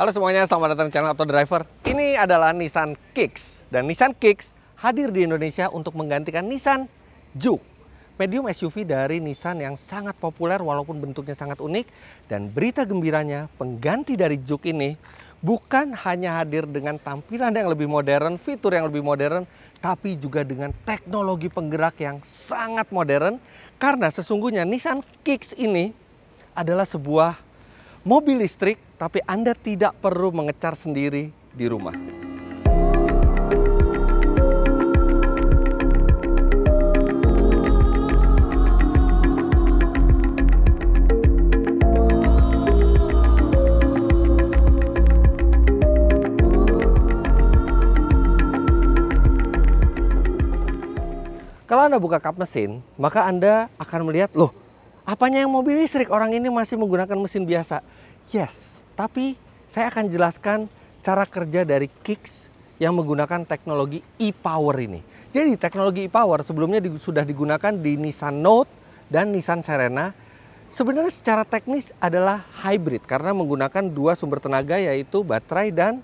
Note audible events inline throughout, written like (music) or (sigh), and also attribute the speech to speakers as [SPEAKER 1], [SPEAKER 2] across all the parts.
[SPEAKER 1] Halo semuanya, selamat datang di channel Auto Driver. Ini adalah Nissan Kicks dan Nissan Kicks hadir di Indonesia untuk menggantikan Nissan Juke. Medium SUV dari Nissan yang sangat populer walaupun bentuknya sangat unik dan berita gembiranya pengganti dari Juke ini bukan hanya hadir dengan tampilan yang lebih modern, fitur yang lebih modern, tapi juga dengan teknologi penggerak yang sangat modern karena sesungguhnya Nissan Kicks ini adalah sebuah mobil listrik, tapi Anda tidak perlu mengecar sendiri di rumah. Kalau Anda buka kap mesin, maka Anda akan melihat, loh Apanya yang mobil listrik? Orang ini masih menggunakan mesin biasa. Yes, tapi saya akan jelaskan cara kerja dari Kicks yang menggunakan teknologi e-power ini. Jadi teknologi e-power sebelumnya di, sudah digunakan di Nissan Note dan Nissan Serena. Sebenarnya secara teknis adalah hybrid karena menggunakan dua sumber tenaga yaitu baterai dan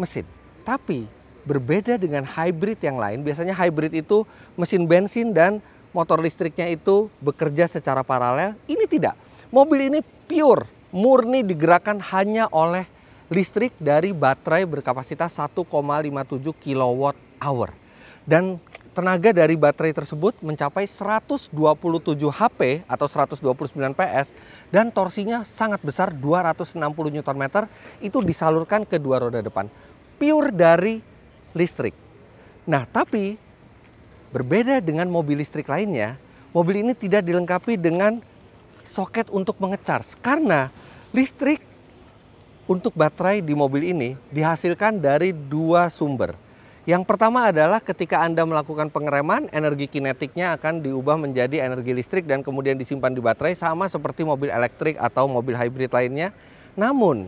[SPEAKER 1] mesin. Tapi berbeda dengan hybrid yang lain, biasanya hybrid itu mesin bensin dan motor listriknya itu bekerja secara paralel. Ini tidak. Mobil ini pure, murni digerakkan hanya oleh listrik dari baterai berkapasitas 1,57 kilowatt hour. Dan tenaga dari baterai tersebut mencapai 127 HP atau 129 PS dan torsinya sangat besar 260 Nm itu disalurkan ke dua roda depan. Pure dari listrik. Nah, tapi Berbeda dengan mobil listrik lainnya, mobil ini tidak dilengkapi dengan soket untuk mengecharge karena listrik untuk baterai di mobil ini dihasilkan dari dua sumber. Yang pertama adalah ketika Anda melakukan pengereman, energi kinetiknya akan diubah menjadi energi listrik dan kemudian disimpan di baterai sama seperti mobil elektrik atau mobil hybrid lainnya. Namun,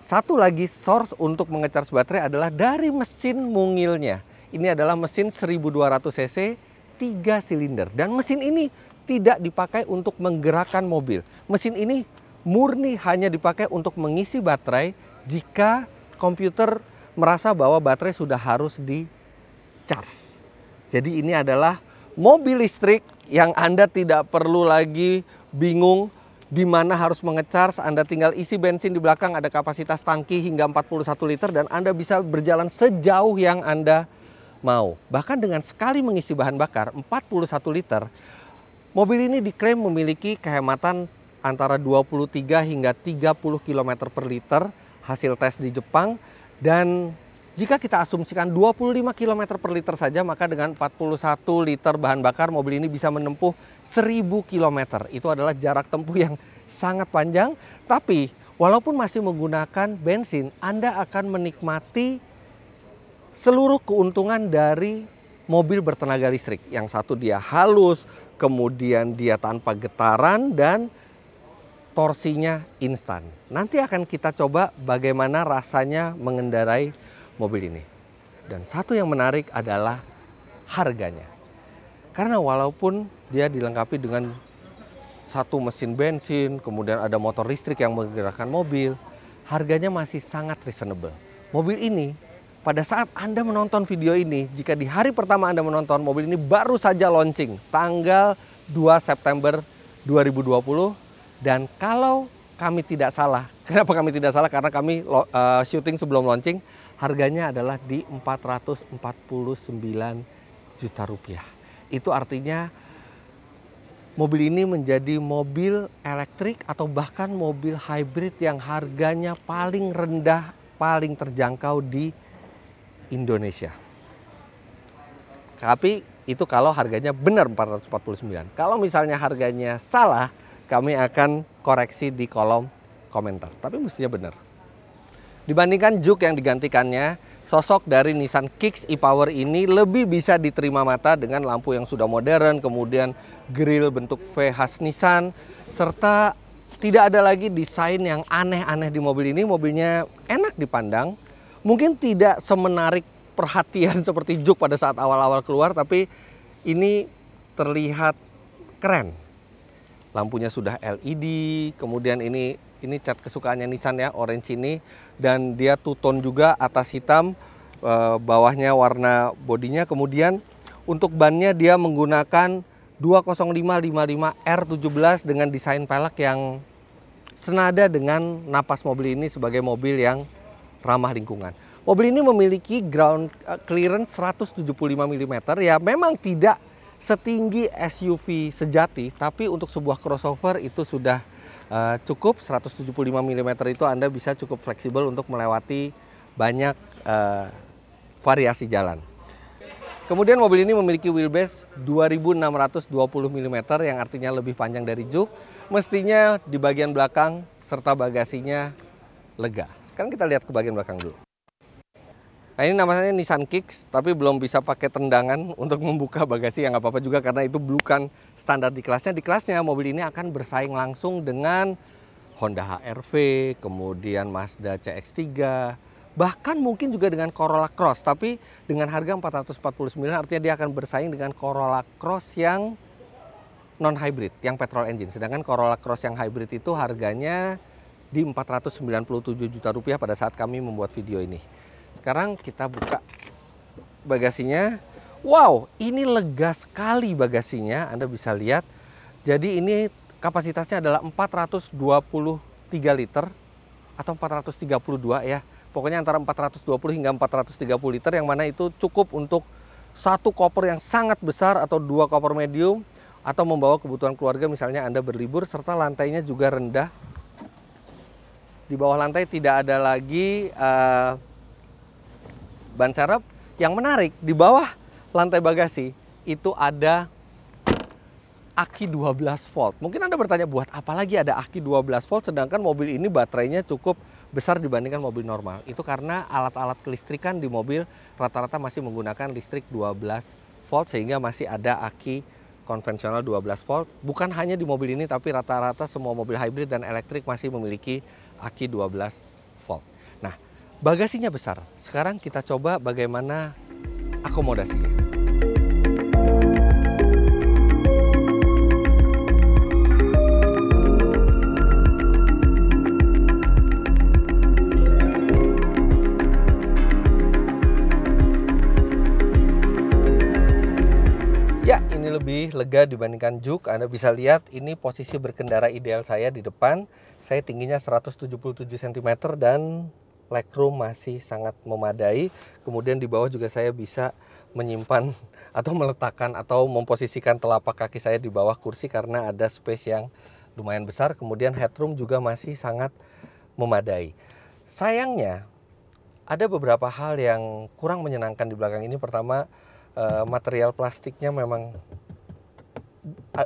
[SPEAKER 1] satu lagi source untuk mengecharge baterai adalah dari mesin mungilnya. Ini adalah mesin 1200 cc, 3 silinder. Dan mesin ini tidak dipakai untuk menggerakkan mobil. Mesin ini murni hanya dipakai untuk mengisi baterai jika komputer merasa bahwa baterai sudah harus di charge. Jadi ini adalah mobil listrik yang Anda tidak perlu lagi bingung di mana harus mengecharge, Anda tinggal isi bensin di belakang, ada kapasitas tangki hingga 41 liter dan Anda bisa berjalan sejauh yang Anda mau. Bahkan dengan sekali mengisi bahan bakar 41 liter, mobil ini diklaim memiliki kehematan antara 23 hingga 30 km per liter hasil tes di Jepang dan jika kita asumsikan 25 km per liter saja, maka dengan 41 liter bahan bakar mobil ini bisa menempuh 1000 km. Itu adalah jarak tempuh yang sangat panjang, tapi walaupun masih menggunakan bensin, Anda akan menikmati seluruh keuntungan dari mobil bertenaga listrik. Yang satu dia halus, kemudian dia tanpa getaran dan torsinya instan. Nanti akan kita coba bagaimana rasanya mengendarai mobil ini. Dan satu yang menarik adalah harganya. Karena walaupun dia dilengkapi dengan satu mesin bensin, kemudian ada motor listrik yang menggerakkan mobil, harganya masih sangat reasonable. Mobil ini pada saat Anda menonton video ini, jika di hari pertama Anda menonton, mobil ini baru saja launching tanggal 2 September 2020. Dan kalau kami tidak salah, (laughs) kenapa kami tidak salah? Karena kami uh, syuting sebelum launching, harganya adalah di 449 juta rupiah. Itu artinya mobil ini menjadi mobil elektrik atau bahkan mobil hybrid yang harganya paling rendah, paling terjangkau di Indonesia. Tapi itu kalau harganya benar 449. Kalau misalnya harganya salah, kami akan koreksi di kolom komentar. Tapi mestinya benar. Dibandingkan Juke yang digantikannya, sosok dari Nissan Kicks e-Power ini lebih bisa diterima mata dengan lampu yang sudah modern, kemudian grill bentuk V khas Nissan, serta tidak ada lagi desain yang aneh-aneh di mobil ini. Mobilnya enak dipandang, mungkin tidak semenarik perhatian (laughs) seperti Juk pada saat awal-awal keluar, tapi ini terlihat keren. Lampunya sudah LED, kemudian ini ini cat kesukaannya Nissan ya, orange ini dan dia two tone juga atas hitam, eh, bawahnya warna bodinya. Kemudian untuk bannya dia menggunakan 20555R17 dengan desain pelek yang senada dengan napas mobil ini sebagai mobil yang ramah lingkungan. Mobil ini memiliki ground eh, clearance 175 mm ya memang tidak setinggi SUV sejati tapi untuk sebuah crossover itu sudah uh, cukup 175 mm itu Anda bisa cukup fleksibel untuk melewati banyak uh, variasi jalan. Kemudian mobil ini memiliki wheelbase 2620 mm yang artinya lebih panjang dari Juke. Mestinya di bagian belakang serta bagasinya lega. Sekarang kita lihat ke bagian belakang dulu. Nah ini namanya Nissan Kicks, tapi belum bisa pakai tendangan (laughs) untuk membuka bagasi yang nggak apa-apa juga karena itu bukan standar di kelasnya. Di kelasnya mobil ini akan bersaing langsung dengan Honda HR-V, kemudian Mazda CX-3, bahkan mungkin juga dengan Corolla Cross, tapi dengan harga 449 artinya dia akan bersaing dengan Corolla Cross yang non hybrid, yang petrol engine. Sedangkan Corolla Cross yang hybrid itu harganya di 497 juta rupiah pada saat kami membuat video ini. Sekarang kita buka bagasinya. Wow, ini lega sekali bagasinya. Anda bisa lihat. Jadi ini kapasitasnya adalah 423 liter atau 432 ya. Pokoknya antara 420 hingga 430 liter yang mana itu cukup untuk satu koper yang sangat besar atau dua koper medium atau membawa kebutuhan keluarga misalnya Anda berlibur serta lantainya juga rendah di bawah lantai tidak ada lagi uh, ban serep. Yang menarik, di bawah lantai bagasi itu ada aki 12 volt. Mungkin Anda bertanya, buat apa lagi ada aki 12 volt sedangkan mobil ini baterainya cukup besar dibandingkan mobil normal. Itu karena alat-alat kelistrikan di mobil rata-rata masih menggunakan listrik 12 volt sehingga masih ada aki konvensional 12 volt. Bukan hanya di mobil ini tapi rata-rata semua mobil hybrid dan elektrik masih memiliki aki 12 volt. Nah, bagasinya besar. Sekarang kita coba bagaimana akomodasinya. lega dibandingkan juk. Anda bisa lihat ini posisi berkendara ideal saya di depan. Saya tingginya 177 cm dan legroom masih sangat memadai. Kemudian di bawah juga saya bisa menyimpan (laughs) atau meletakkan atau memposisikan telapak kaki saya di bawah kursi karena ada space yang lumayan besar. Kemudian headroom juga masih sangat memadai. Sayangnya ada beberapa hal yang kurang menyenangkan di belakang ini. Pertama, eh, material plastiknya memang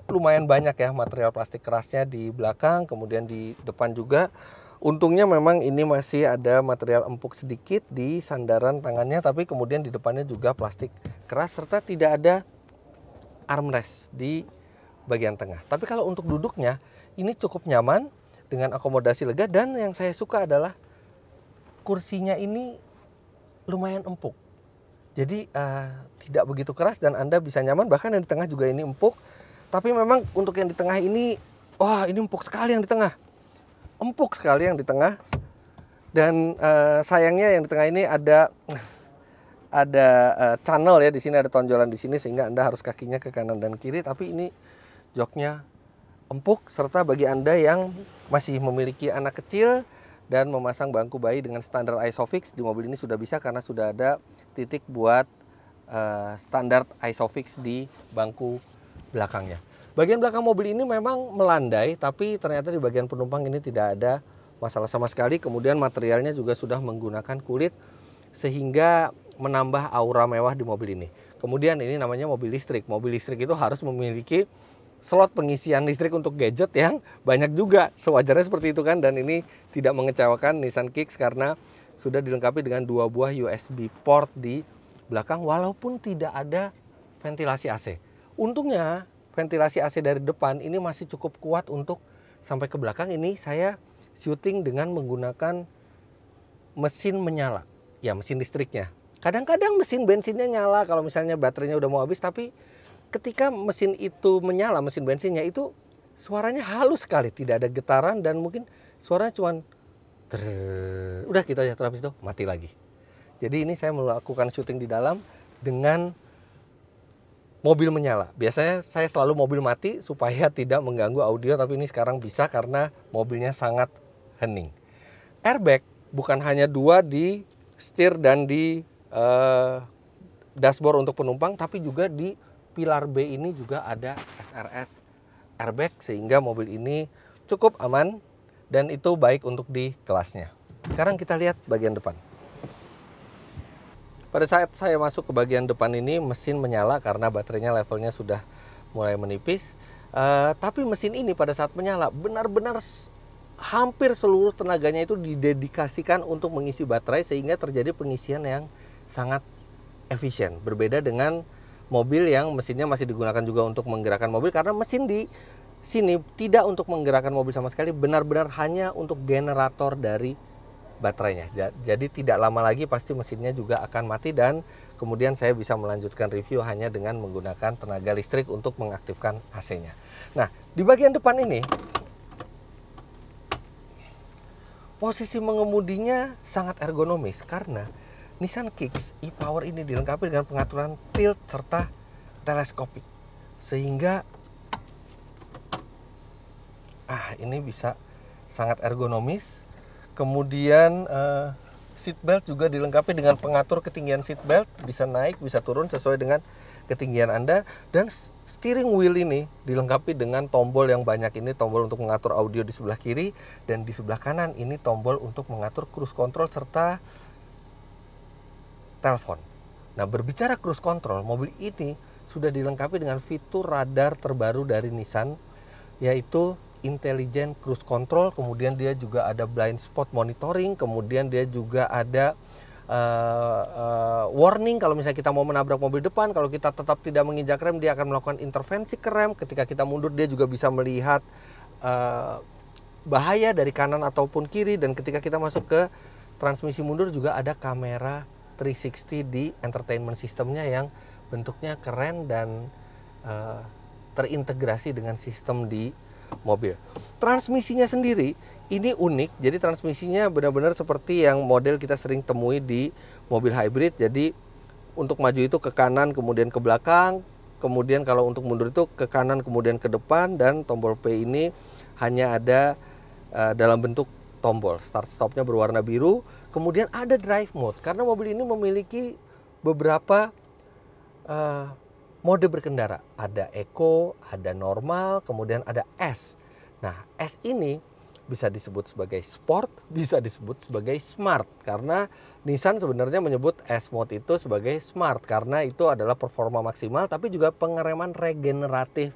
[SPEAKER 1] lumayan banyak ya material plastik kerasnya di belakang, kemudian di depan juga. Untungnya memang ini masih ada material empuk sedikit di sandaran tangannya, tapi kemudian di depannya juga plastik keras serta tidak ada armrest di bagian tengah. Tapi kalau untuk duduknya, ini cukup nyaman dengan akomodasi lega dan yang saya suka adalah kursinya ini lumayan empuk. Jadi uh, tidak begitu keras dan Anda bisa nyaman bahkan yang di tengah juga ini empuk tapi memang untuk yang di tengah ini, wah ini empuk sekali yang di tengah. Empuk sekali yang di tengah. Dan uh, sayangnya yang di tengah ini ada ada uh, channel ya di sini ada tonjolan di sini sehingga Anda harus kakinya ke kanan dan kiri tapi ini joknya empuk serta bagi Anda yang masih memiliki anak kecil dan memasang bangku bayi dengan standar ISOFIX di mobil ini sudah bisa karena sudah ada titik buat uh, standar ISOFIX di bangku belakangnya. Bagian belakang mobil ini memang melandai, tapi ternyata di bagian penumpang ini tidak ada masalah sama sekali. Kemudian materialnya juga sudah menggunakan kulit, sehingga menambah aura mewah di mobil ini. Kemudian ini namanya mobil listrik. Mobil listrik itu harus memiliki slot pengisian listrik untuk gadget yang banyak juga. Sewajarnya seperti itu kan dan ini tidak mengecewakan Nissan Kicks karena sudah dilengkapi dengan dua buah USB port di belakang walaupun tidak ada ventilasi AC. Untungnya ventilasi AC dari depan ini masih cukup kuat untuk sampai ke belakang ini saya syuting dengan menggunakan mesin menyala. Ya mesin listriknya. Kadang-kadang mesin bensinnya nyala kalau misalnya baterainya udah mau habis tapi ketika mesin itu menyala mesin bensinnya itu suaranya halus sekali, tidak ada getaran dan mungkin suaranya cuman udah gitu aja terus itu mati lagi. Jadi ini saya melakukan syuting di dalam dengan mobil menyala. Biasanya saya selalu mobil mati supaya (laughs) tidak mengganggu audio, tapi ini sekarang bisa karena mobilnya sangat hening. Airbag bukan hanya dua di setir dan di uh, dashboard untuk penumpang, tapi juga di pilar B ini juga ada SRS airbag sehingga mobil ini cukup aman dan itu baik untuk di kelasnya. Sekarang kita lihat bagian depan. Pada saat saya masuk ke bagian depan ini, mesin menyala karena baterainya levelnya sudah mulai menipis. Uh, tapi mesin ini pada saat menyala benar-benar hampir seluruh tenaganya itu didedikasikan untuk mengisi baterai sehingga terjadi pengisian yang sangat efisien. Berbeda dengan mobil yang mesinnya masih digunakan juga untuk menggerakkan mobil karena mesin di sini tidak untuk menggerakkan mobil sama sekali, benar-benar hanya untuk generator dari baterainya. Jadi tidak lama lagi pasti mesinnya juga akan mati dan kemudian saya bisa melanjutkan review hanya dengan menggunakan tenaga listrik untuk mengaktifkan AC-nya. Nah, di bagian depan ini posisi mengemudinya sangat ergonomis karena Nissan Kicks e-Power ini dilengkapi dengan pengaturan tilt serta teleskopik sehingga ah ini bisa sangat ergonomis Kemudian uh, seat belt juga dilengkapi dengan pengatur ketinggian seat belt, bisa naik, bisa turun sesuai dengan ketinggian Anda dan steering wheel ini dilengkapi dengan tombol yang banyak ini tombol untuk mengatur audio di sebelah kiri dan di sebelah kanan ini tombol untuk mengatur cruise control serta telepon. Nah, berbicara cruise control, mobil ini sudah dilengkapi dengan fitur radar terbaru dari Nissan yaitu intelligent cruise control, kemudian dia juga ada blind spot monitoring, kemudian dia juga ada uh, uh, warning kalau misalnya kita mau menabrak mobil depan, kalau kita tetap tidak menginjak rem dia akan melakukan intervensi ke rem. Ketika kita mundur dia juga bisa melihat uh, bahaya dari kanan ataupun kiri dan ketika kita masuk ke transmisi mundur juga ada kamera 360 di entertainment sistemnya yang bentuknya keren dan uh, terintegrasi dengan sistem di mobil. Transmisinya sendiri ini unik, jadi transmisinya benar-benar seperti yang model kita sering temui di mobil hybrid. Jadi untuk maju itu ke kanan kemudian ke belakang, kemudian kalau untuk mundur itu ke kanan kemudian ke depan dan tombol P ini hanya ada uh, dalam bentuk tombol. Start stopnya berwarna biru, kemudian ada drive mode karena mobil ini memiliki beberapa uh, mode berkendara. Ada eco, ada normal, kemudian ada S. Nah, S ini bisa disebut sebagai sport, (laughs) bisa disebut sebagai smart karena Nissan sebenarnya menyebut S-Mode itu sebagai smart karena itu adalah performa maksimal tapi juga pengereman regeneratif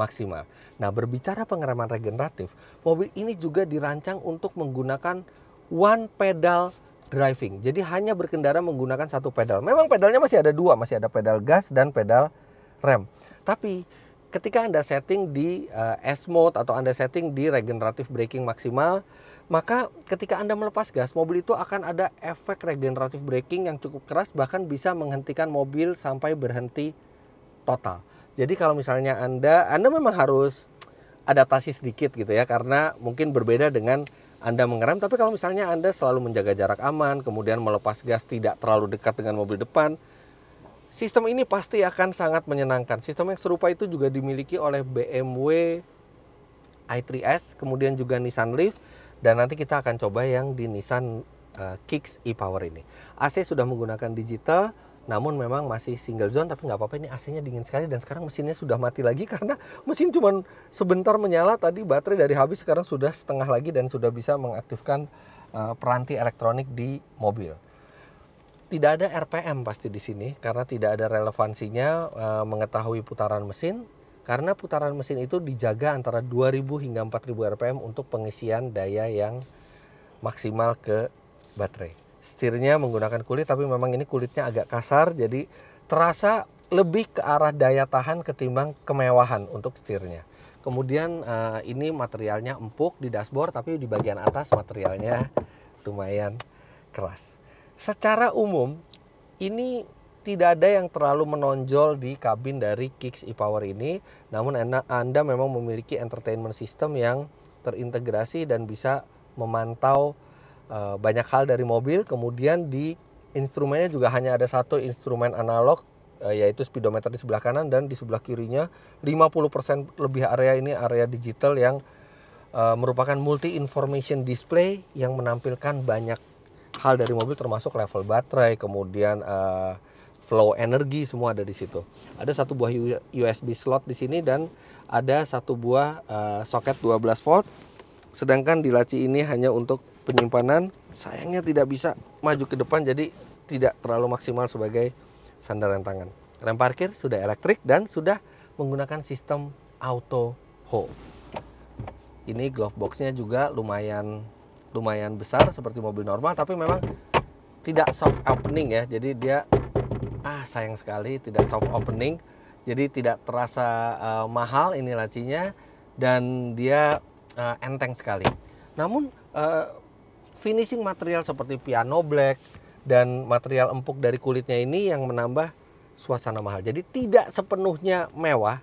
[SPEAKER 1] maksimal. Nah, berbicara pengereman regeneratif, mobil ini juga dirancang untuk menggunakan one pedal driving. Jadi hanya berkendara menggunakan satu pedal. Memang pedalnya masih ada dua, masih ada pedal gas dan pedal rem. Tapi ketika Anda setting di uh, eh, S mode atau Anda setting di regenerative braking maksimal, maka ketika Anda melepas gas, mobil itu akan ada efek regenerative braking yang cukup keras bahkan bisa menghentikan mobil sampai berhenti total. Jadi kalau misalnya Anda Anda memang harus adaptasi sedikit gitu ya karena mungkin berbeda dengan anda mengerem, tapi kalau misalnya Anda selalu menjaga jarak aman, kemudian melepas gas tidak terlalu dekat dengan mobil depan, sistem ini pasti akan sangat menyenangkan. Sistem yang serupa itu juga dimiliki oleh BMW i3S, kemudian juga Nissan Leaf, dan nanti kita akan coba yang di Nissan eh, Kicks e-Power ini. AC sudah menggunakan digital, namun memang masih single zone tapi nggak apa-apa ini AC-nya dingin sekali dan sekarang mesinnya sudah mati lagi (laughs) karena mesin cuma sebentar menyala tadi baterai dari habis sekarang sudah setengah lagi dan sudah bisa mengaktifkan uh, peranti elektronik di mobil. Tidak ada RPM pasti di sini karena tidak ada relevansinya uh, mengetahui putaran mesin karena putaran mesin itu dijaga antara 2000 hingga 4000 RPM untuk pengisian daya yang maksimal ke baterai setirnya menggunakan kulit tapi memang ini kulitnya agak kasar jadi terasa lebih ke arah daya tahan ketimbang kemewahan untuk setirnya. Kemudian uh, ini materialnya empuk di dashboard tapi di bagian atas materialnya lumayan keras. Secara umum ini tidak ada yang terlalu menonjol di kabin dari Kicks e-Power ini, namun Anda memang memiliki entertainment system yang terintegrasi dan bisa memantau Eh, banyak hal dari mobil. Kemudian di instrumennya juga hanya ada satu instrumen analog eh, yaitu speedometer di sebelah kanan dan di sebelah kirinya 50% lebih area ini area digital yang eh, merupakan multi information display yang menampilkan banyak hal dari mobil termasuk level baterai, kemudian flow energi semua ada di situ. Ada satu buah USB slot di sini dan ada satu buah uh, soket 12 volt. Sedangkan di laci ini hanya untuk penyimpanan sayangnya tidak bisa maju ke depan jadi tidak terlalu maksimal sebagai sandaran tangan. Rem parkir sudah elektrik dan sudah menggunakan sistem auto hold. Ini glove boxnya juga lumayan lumayan besar seperti mobil normal tapi memang tidak soft opening ya. Jadi dia ah sayang sekali tidak soft opening. Jadi tidak terasa uh, mahal ini lacinya dan dia uh, enteng sekali. Namun uh, finishing material seperti piano black dan material empuk dari kulitnya ini yang menambah suasana mahal. Jadi tidak sepenuhnya mewah,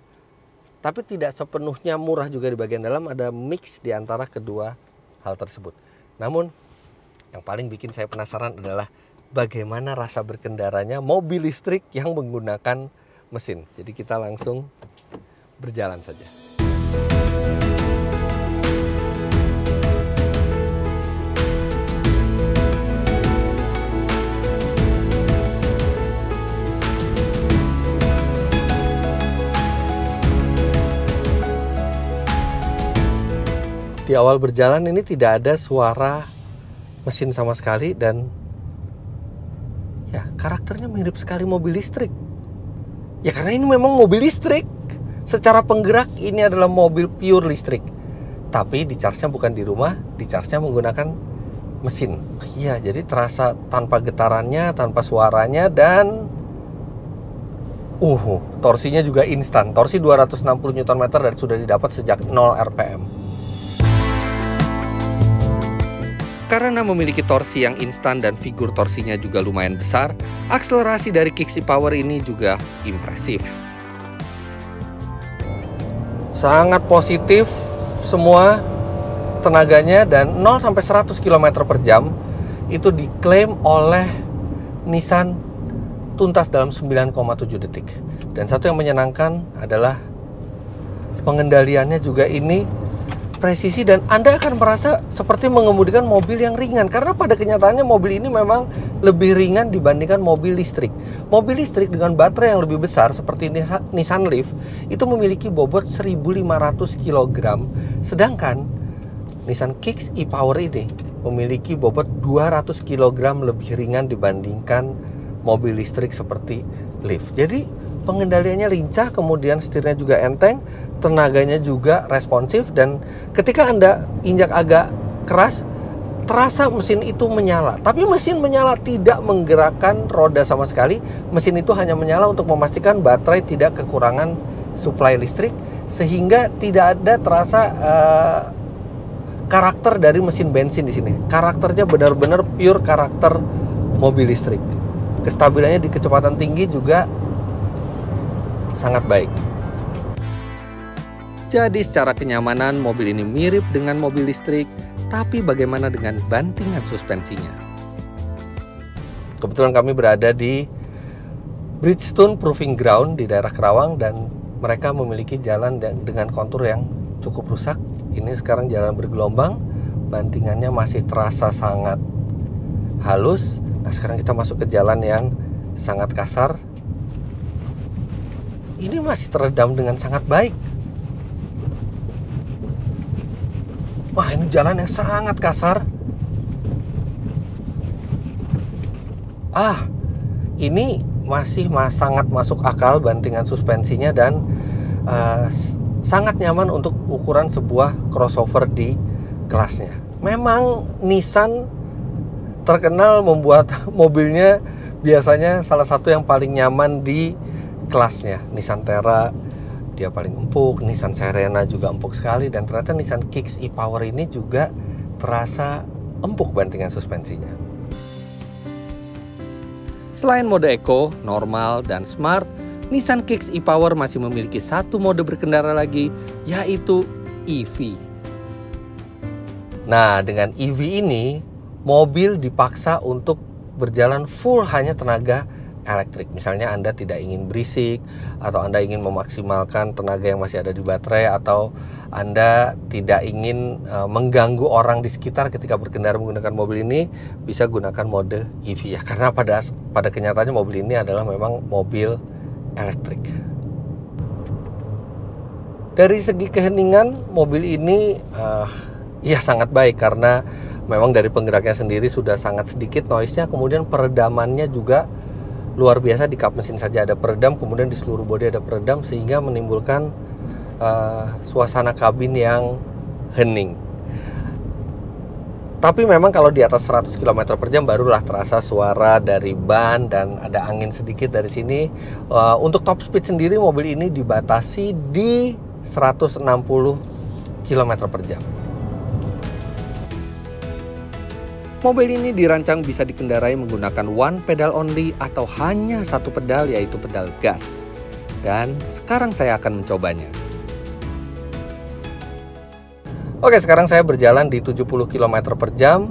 [SPEAKER 1] tapi tidak sepenuhnya murah juga di bagian dalam ada mix di antara kedua hal tersebut. Namun yang paling bikin saya penasaran adalah bagaimana rasa berkendaranya mobil listrik yang menggunakan mesin. Jadi kita langsung berjalan saja. di awal berjalan ini tidak ada suara mesin sama sekali dan ya karakternya mirip sekali mobil listrik. Ya karena ini memang mobil listrik. Secara penggerak ini adalah mobil pure listrik. Tapi di charge-nya bukan di rumah, di charge-nya menggunakan mesin. Iya, jadi terasa tanpa getarannya, tanpa suaranya dan uh, torsinya juga instan. Torsi 260 Nm dan sudah didapat sejak 0 RPM. Karena memiliki torsi yang instan dan figur torsinya juga lumayan besar, akselerasi dari Kixi Power ini juga impresif. Sangat positif semua tenaganya dan 0 sampai 100 km per jam itu diklaim oleh Nissan tuntas dalam 9,7 detik. Dan satu yang menyenangkan adalah pengendaliannya juga ini presisi dan Anda akan merasa seperti mengemudikan mobil yang ringan karena pada kenyataannya mobil ini memang lebih ringan dibandingkan mobil listrik. Mobil listrik dengan baterai yang lebih besar seperti Nissan Leaf itu memiliki bobot 1500 kg sedangkan Nissan Kicks e-Power ini memiliki bobot 200 kg lebih ringan dibandingkan mobil listrik seperti Leaf. Jadi pengendaliannya lincah, kemudian setirnya juga enteng, tenaganya juga responsif dan ketika Anda injak agak keras terasa mesin itu menyala. Tapi mesin menyala tidak menggerakkan roda sama sekali. Mesin itu hanya menyala untuk memastikan baterai tidak kekurangan suplai listrik sehingga tidak ada terasa uh, karakter dari mesin bensin di sini. Karakternya benar-benar pure karakter mobil listrik. Kestabilannya di kecepatan tinggi juga sangat baik. Jadi secara kenyamanan mobil ini mirip dengan mobil listrik, tapi bagaimana dengan bantingan suspensinya? Kebetulan kami berada di Bridgestone Proving Ground di daerah Kerawang dan mereka memiliki jalan dengan kontur yang cukup rusak. Ini sekarang jalan bergelombang, bantingannya masih terasa sangat halus. Nah, sekarang kita masuk ke jalan yang sangat kasar ini masih teredam dengan sangat baik. Wah, ini jalan yang sangat kasar. Ah, ini masih mas, sangat masuk akal bantingan suspensinya dan uh, sangat nyaman untuk ukuran sebuah crossover di kelasnya. Memang Nissan terkenal membuat (laughs) mobilnya biasanya salah satu yang paling nyaman di kelasnya Nissan Terra dia paling empuk Nissan Serena juga empuk sekali dan ternyata Nissan Kicks e-Power ini juga terasa empuk bantingan suspensinya Selain mode Eco, Normal, dan Smart, Nissan Kicks e-Power masih memiliki satu mode berkendara lagi, yaitu EV. Nah, dengan EV ini, mobil dipaksa untuk berjalan full hanya tenaga elektrik. Misalnya Anda tidak ingin berisik atau Anda ingin memaksimalkan tenaga yang masih ada di baterai atau Anda tidak ingin uh, mengganggu orang di sekitar ketika berkendara menggunakan mobil ini, bisa gunakan mode EV ya. (laughs) Karena pada pada kenyataannya mobil ini adalah memang mobil elektrik. Dari segi keheningan, mobil ini uh, ya sangat baik karena memang dari penggeraknya sendiri sudah sangat sedikit noise-nya, kemudian peredamannya juga luar biasa di kap mesin saja ada peredam kemudian di seluruh bodi ada peredam sehingga menimbulkan uh, suasana kabin yang hening tapi memang kalau di atas 100 km per jam barulah terasa suara dari ban dan ada angin sedikit dari sini uh, untuk top speed sendiri mobil ini dibatasi di 160 km per jam Mobil ini dirancang bisa dikendarai menggunakan one pedal only atau hanya satu pedal yaitu pedal gas. Dan sekarang saya akan mencobanya. Oke, sekarang saya berjalan di 70 km per jam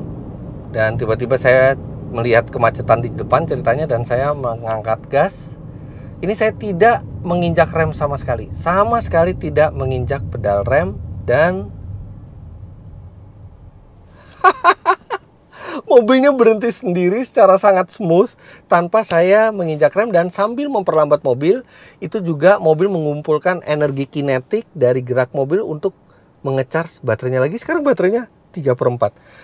[SPEAKER 1] dan tiba-tiba saya melihat kemacetan di depan ceritanya dan saya mengangkat gas. Ini saya tidak menginjak rem sama sekali. Sama sekali tidak menginjak pedal rem dan (laughs) Mobilnya berhenti sendiri secara sangat smooth tanpa saya menginjak rem dan sambil memperlambat mobil, itu juga mobil mengumpulkan energi kinetik dari gerak mobil untuk mengecas baterainya lagi. Sekarang baterainya 3 per 4.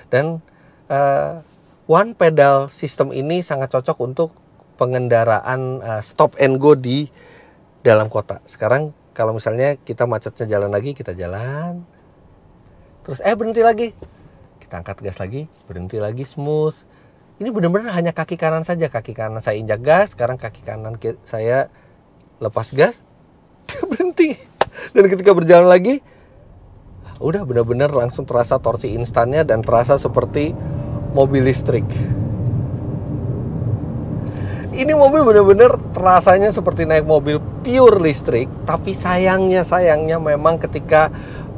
[SPEAKER 1] Dan uh, one pedal sistem ini sangat cocok untuk pengendaraan uh, stop and go di dalam kota. Sekarang kalau misalnya kita macetnya jalan lagi, kita jalan. Terus eh berhenti lagi kita angkat gas lagi berhenti lagi smooth ini benar-benar hanya kaki kanan saja kaki kanan saya injak gas sekarang kaki kanan saya lepas gas (laughs) berhenti dan ketika berjalan lagi udah benar-benar langsung terasa torsi instannya dan terasa seperti mobil listrik ini mobil benar-benar terasanya seperti naik mobil pure listrik tapi sayangnya sayangnya memang ketika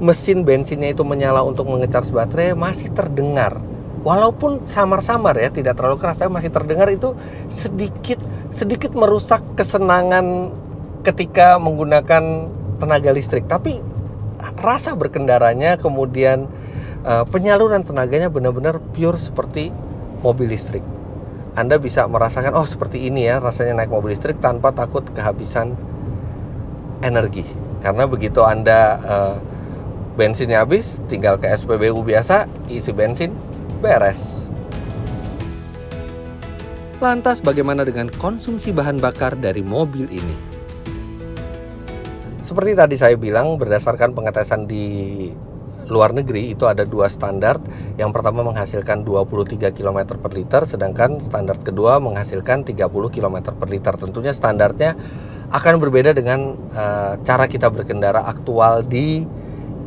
[SPEAKER 1] mesin bensinnya itu menyala untuk mengecas baterai masih terdengar walaupun samar-samar ya tidak terlalu keras tapi masih terdengar itu sedikit sedikit merusak kesenangan ketika menggunakan tenaga listrik tapi rasa berkendaranya kemudian uh, penyaluran tenaganya benar-benar pure seperti mobil listrik Anda bisa merasakan oh seperti ini ya rasanya naik mobil listrik tanpa takut kehabisan energi karena begitu Anda uh, bensinnya habis, tinggal ke SPBU biasa, isi bensin, beres. Lantas bagaimana dengan konsumsi bahan bakar dari mobil ini? Seperti tadi saya bilang, berdasarkan pengetesan di luar negeri itu ada dua standar. Yang pertama menghasilkan 23 km per liter, sedangkan standar kedua menghasilkan 30 km per liter. Tentunya standarnya akan berbeda dengan uh, cara kita berkendara aktual di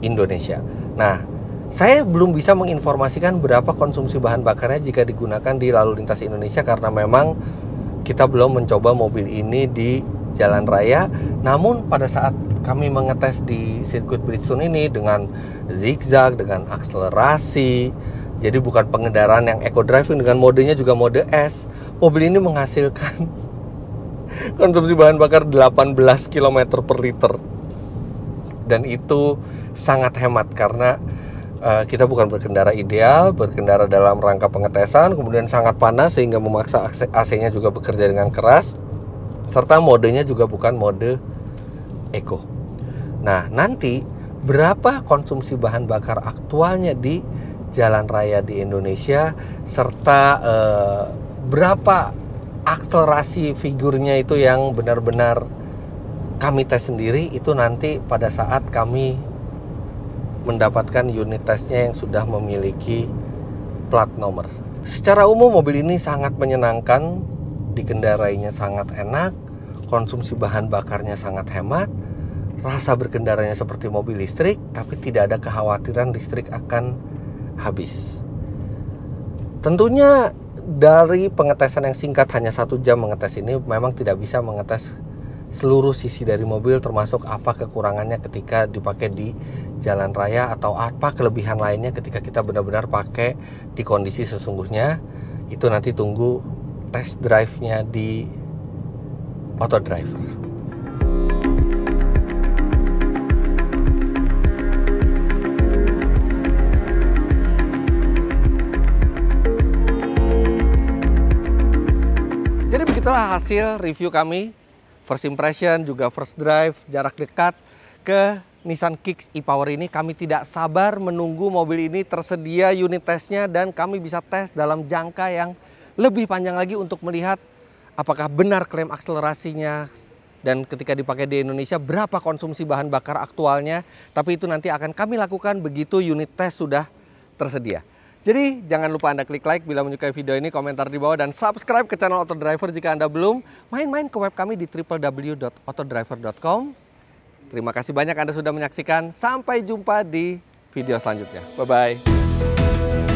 [SPEAKER 1] Indonesia. Nah, saya belum bisa menginformasikan berapa konsumsi bahan bakarnya jika digunakan di lalu lintas Indonesia karena memang kita belum mencoba mobil ini di jalan raya. Namun pada saat kami mengetes di sirkuit Bridgestone ini dengan zigzag, dengan akselerasi, jadi bukan pengendaraan yang eco driving dengan modenya juga mode S. Mobil ini menghasilkan (laughs) konsumsi bahan bakar 18 km per liter dan itu sangat hemat karena uh, kita bukan berkendara ideal, berkendara dalam rangka pengetesan, kemudian sangat panas sehingga memaksa AC-nya juga bekerja dengan keras, serta modenya juga bukan mode eco. Nah, nanti berapa konsumsi bahan bakar aktualnya di jalan raya di Indonesia serta eh, berapa akselerasi figurnya itu yang benar-benar kami tes sendiri itu nanti pada saat kami mendapatkan unit tesnya yang sudah memiliki plat nomor. Secara umum mobil ini sangat menyenangkan, dikendarainya sangat enak, konsumsi bahan bakarnya sangat hemat, rasa berkendaranya seperti mobil listrik, tapi tidak ada kekhawatiran listrik akan habis. Tentunya dari pengetesan yang singkat hanya satu jam mengetes ini memang tidak bisa mengetes seluruh sisi dari mobil termasuk apa kekurangannya ketika dipakai di jalan raya atau apa kelebihan lainnya ketika kita benar-benar pakai di kondisi sesungguhnya itu nanti tunggu test drive-nya di Auto Driver. Jadi begitulah hasil review kami first impression, juga first drive, jarak dekat ke Nissan Kicks e-Power ini kami tidak sabar menunggu mobil ini tersedia unit tesnya dan kami bisa tes dalam jangka yang lebih panjang lagi untuk melihat apakah benar klaim akselerasinya dan ketika dipakai di Indonesia berapa konsumsi bahan bakar aktualnya tapi itu nanti akan kami lakukan begitu unit tes sudah tersedia. Jadi jangan lupa Anda klik like bila menyukai video ini, komentar di bawah, dan subscribe ke channel Auto Driver jika Anda belum. Main-main ke web kami di www.autodriver.com. Terima kasih banyak Anda sudah menyaksikan. Sampai jumpa di video selanjutnya. Bye-bye.